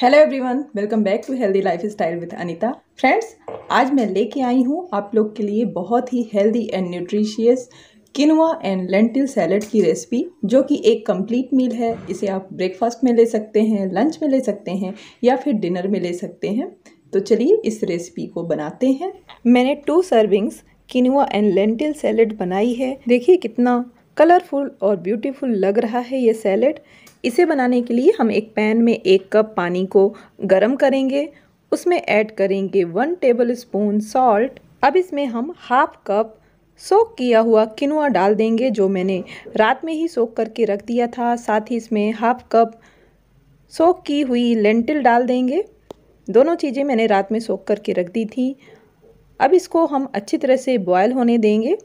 hello everyone welcome back to healthy lifestyle with Anita friends आज मैं लेके आई हूँ आप लोग के लिए बहुत ही healthy and nutritious quinoa and lentil salad की रेसिपी जो कि एक कंप्लीट मील है इसे आप ब्रेकफास्ट में ले सकते हैं लंच में ले सकते हैं या फिर डिनर में ले सकते हैं तो चलिए इस रेसिपी को बनाते हैं मैंने two servings quinoa and lentil salad बनाई है देखिए कितना कलरफुल और ब्यूटीफुल लग रहा है ये सैलड इसे बनाने के लिए हम एक पैन में एक कप पानी को गर्म करेंगे उसमें ऐड करेंगे वन टेबल स्पून सॉल्ट अब इसमें हम हाफ कप सोक किया हुआ किनुआ डाल देंगे जो मैंने रात में ही सोक करके रख दिया था साथ ही इसमें हाफ कप सोक की हुई लेंटिल डाल देंगे दोनों चीज़ें मैंने रात में सोक करके रख दी थी अब इसको हम अच्छी तरह से बॉयल होने देंगे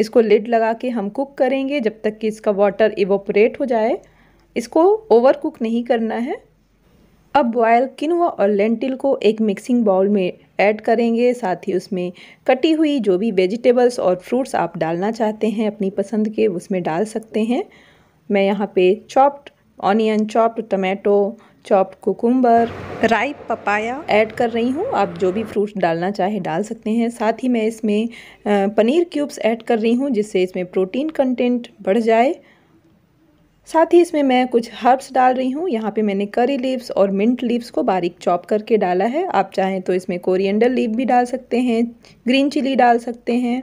इसको लिड लगा के हम कुक करेंगे जब तक कि इसका वाटर इवोपरेट हो जाए इसको ओवर कुक नहीं करना है अब बॉयल किनवा और लेंटिल को एक मिक्सिंग बाउल में ऐड करेंगे साथ ही उसमें कटी हुई जो भी वेजिटेबल्स और फ्रूट्स आप डालना चाहते हैं अपनी पसंद के उसमें डाल सकते हैं मैं यहाँ पे chopped onion chopped tomato chopped cucumber ripe papaya add कर रही हूँ आप जो भी फ्रूट्स डालना चाहे डाल सकते हैं साथ ही मैं इसमें पनीर क्यूब्स ऐड कर रही हूँ जिससे इसमें प्रोटीन कंटेंट बढ़ जाए साथ ही इसमें मैं कुछ हर्ब्स डाल रही हूँ यहाँ पे मैंने करी लीव्स और मिंट लीव्स को बारीक चॉप करके डाला है आप चाहें तो इसमें कोरिएंडर लीव भी डाल सकते हैं ग्रीन चिली डाल सकते हैं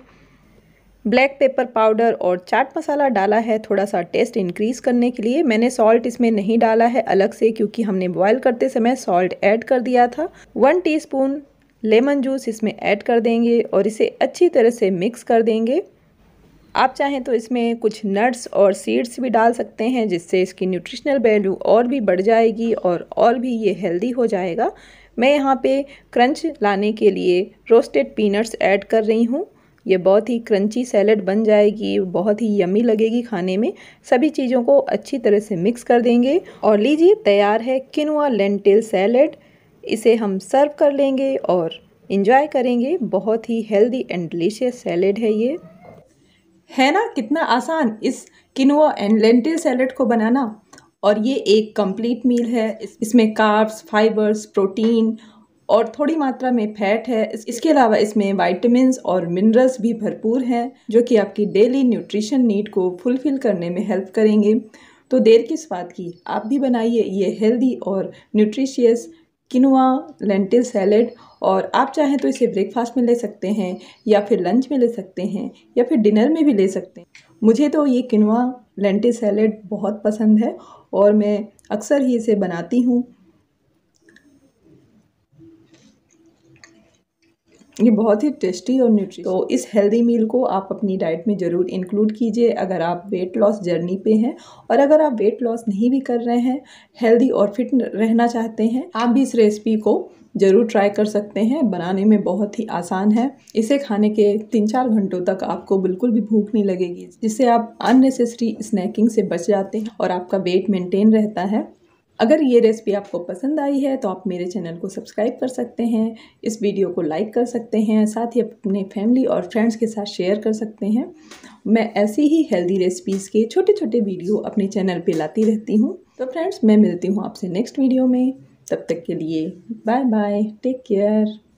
ब्लैक पेपर पाउडर और चाट मसाला डाला है थोड़ा सा टेस्ट इंक्रीज़ करने के लिए मैंने सॉल्ट इसमें नहीं डाला है अलग से क्योंकि हमने बॉयल करते समय सॉल्ट ऐड कर दिया था वन टी लेमन जूस इसमें ऐड कर देंगे और इसे अच्छी तरह से मिक्स कर देंगे आप चाहें तो इसमें कुछ नट्स और सीड्स भी डाल सकते हैं जिससे इसकी न्यूट्रिशनल वैल्यू और भी बढ़ जाएगी और और भी ये हेल्दी हो जाएगा मैं यहाँ पे क्रंच लाने के लिए रोस्टेड पीनट्स ऐड कर रही हूँ ये बहुत ही क्रंची सैलड बन जाएगी बहुत ही यमी लगेगी खाने में सभी चीज़ों को अच्छी तरह से मिक्स कर देंगे और लीजिए तैयार है किनुआ लेंटिल सैलड इसे हम सर्व कर लेंगे और इन्जॉय करेंगे बहुत ही हेल्दी एंड डिलीशियस सैलड है ये है ना कितना आसान इस किनवा एंड लेंटिल सैलड को बनाना और ये एक कंप्लीट मील है इसमें कार्ब्स फाइबर्स प्रोटीन और थोड़ी मात्रा में फैट है इसके अलावा इसमें वाइटमिन और मिनरल्स भी भरपूर हैं जो कि आपकी डेली न्यूट्रिशन नीड को फुलफ़िल करने में हेल्प करेंगे तो देर किस बात की आप भी बनाइए ये हेल्दी और न्यूट्रिशियस किनुआ लेंटिल सैलेड और आप चाहें तो इसे ब्रेकफास्ट में ले सकते हैं या फिर लंच में ले सकते हैं या फिर डिनर में भी ले सकते हैं मुझे तो ये किनुआ लेंटिल सैलेड बहुत पसंद है और मैं अक्सर ही इसे बनाती हूँ ये बहुत ही टेस्टी और न्यूट्री तो इस हेल्दी मील को आप अपनी डाइट में ज़रूर इंक्लूड कीजिए अगर आप वेट लॉस जर्नी पे हैं और अगर आप वेट लॉस नहीं भी कर रहे हैं हेल्दी और फिट रहना चाहते हैं आप भी इस रेसिपी को ज़रूर ट्राई कर सकते हैं बनाने में बहुत ही आसान है इसे खाने के तीन चार घंटों तक आपको बिल्कुल भी भूख नहीं लगेगी जिससे आप अननेसेसरी स्नैकिंग से बच जाते हैं और आपका वेट मेंटेन रहता है अगर ये रेसिपी आपको पसंद आई है तो आप मेरे चैनल को सब्सक्राइब कर सकते हैं इस वीडियो को लाइक कर सकते हैं साथ ही अपने फैमिली और फ्रेंड्स के साथ शेयर कर सकते हैं मैं ऐसी ही हेल्दी रेसिपीज़ के छोटे छोटे वीडियो अपने चैनल पे लाती रहती हूँ तो फ्रेंड्स मैं मिलती हूँ आपसे नेक्स्ट वीडियो में तब तक के लिए बाय बाय टेक केयर